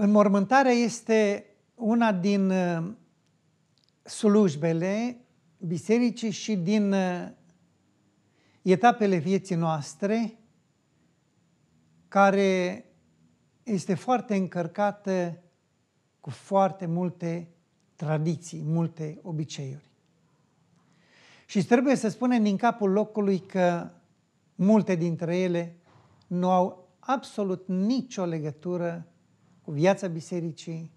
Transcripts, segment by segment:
Înmormântarea este una din uh, slujbele bisericii și din uh, etapele vieții noastre care este foarte încărcată cu foarte multe tradiții, multe obiceiuri. Și trebuie să spunem din capul locului că multe dintre ele nu au absolut nicio legătură cu viața bisericii,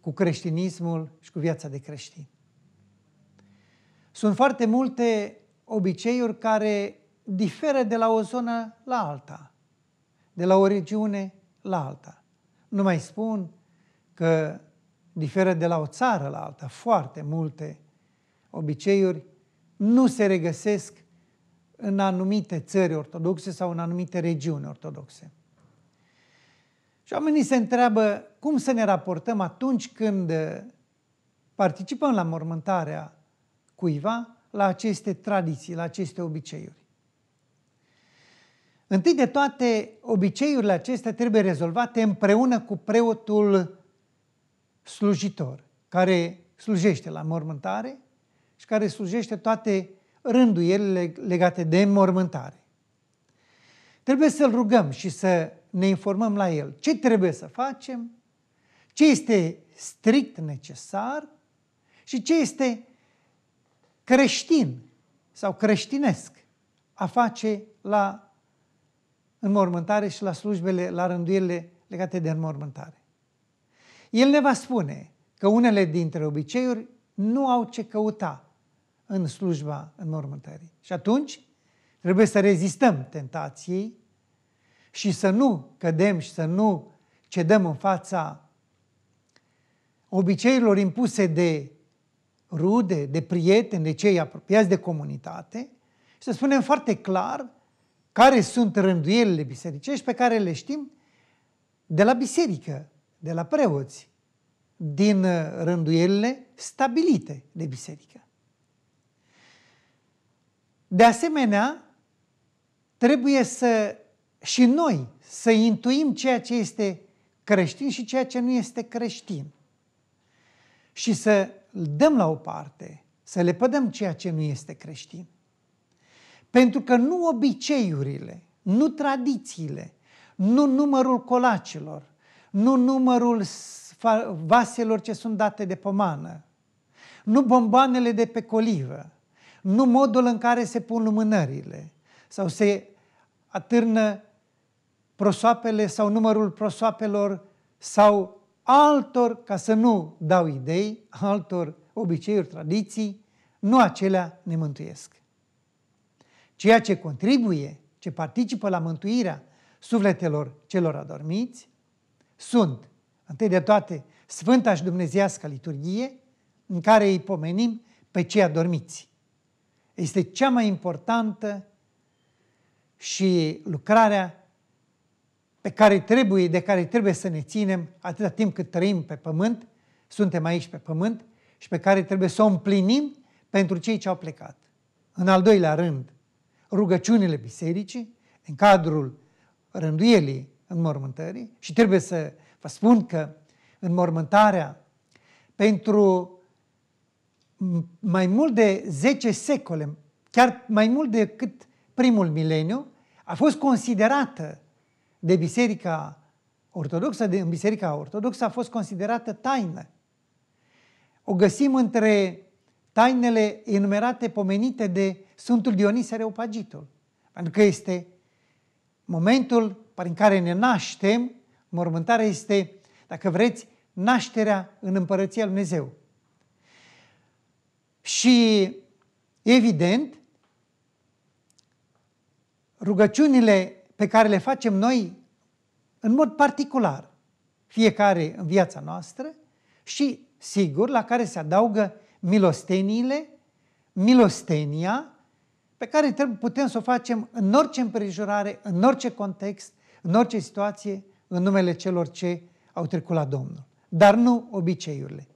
cu creștinismul și cu viața de creștin. Sunt foarte multe obiceiuri care diferă de la o zonă la alta, de la o regiune la alta. Nu mai spun că diferă de la o țară la alta. Foarte multe obiceiuri nu se regăsesc în anumite țări ortodoxe sau în anumite regiuni ortodoxe. Și oamenii se întreabă cum să ne raportăm atunci când uh, participăm la mormântarea cuiva, la aceste tradiții, la aceste obiceiuri. Întâi de toate, obiceiurile acestea trebuie rezolvate împreună cu preotul slujitor, care slujește la mormântare și care slujește toate rânduielile legate de mormântare. Trebuie să-L rugăm și să ne informăm la El. Ce trebuie să facem? Ce este strict necesar? Și ce este creștin sau creștinesc a face la înmormântare și la slujbele, la rânduirile legate de înmormântare. El ne va spune că unele dintre obiceiuri nu au ce căuta în slujba înmormântării. Și atunci Trebuie să rezistăm tentației și să nu cădem și să nu cedăm în fața obiceiilor impuse de rude, de prieteni, de cei apropiați de comunitate și să spunem foarte clar care sunt rânduielile bisericești pe care le știm de la biserică, de la preoți, din rânduielile stabilite de biserică. De asemenea, trebuie să și noi să intuim ceea ce este creștin și ceea ce nu este creștin. Și să dăm la o parte, să le pădăm ceea ce nu este creștin. Pentru că nu obiceiurile, nu tradițiile, nu numărul colacilor, nu numărul vaselor ce sunt date de pomană, nu bomboanele de pe colivă, nu modul în care se pun lumânările, sau se atârnă prosoapele sau numărul prosoapelor sau altor, ca să nu dau idei, altor obiceiuri, tradiții, nu acelea ne mântuiesc. Ceea ce contribuie, ce participă la mântuirea sufletelor celor adormiți, sunt, întâi de toate, Sfânta și Dumnezească liturghie, în care îi pomenim pe cei adormiți. Este cea mai importantă și lucrarea pe care trebuie, de care trebuie să ne ținem atâta timp cât trăim pe pământ, suntem aici pe pământ și pe care trebuie să o împlinim pentru cei ce au plecat. În al doilea rând, rugăciunile bisericii în cadrul rânduielii înmormântării și trebuie să vă spun că înmormântarea pentru mai mult de 10 secole, chiar mai mult decât primul mileniu, a fost considerată de Biserica Ortodoxă, de, în Biserica Ortodoxă a fost considerată taină. O găsim între tainele enumerate, pomenite de Sfântul Dionise Reopagitul. Pentru că este momentul prin care ne naștem, mormântarea este, dacă vreți, nașterea în Împărăția Lui Dumnezeu. Și, evident, rugăciunile pe care le facem noi în mod particular, fiecare în viața noastră, și, sigur, la care se adaugă milosteniile, milostenia, pe care trebuie, putem să o facem în orice împrejurare, în orice context, în orice situație, în numele celor ce au trecut la Domnul. Dar nu obiceiurile.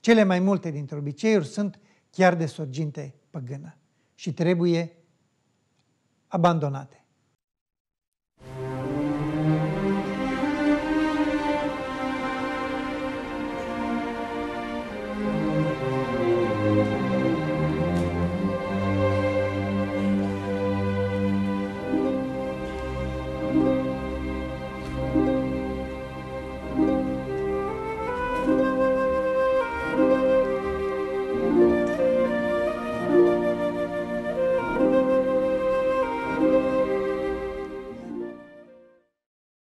Cele mai multe dintre obiceiuri sunt chiar de sorginte păgână și trebuie abbandonate.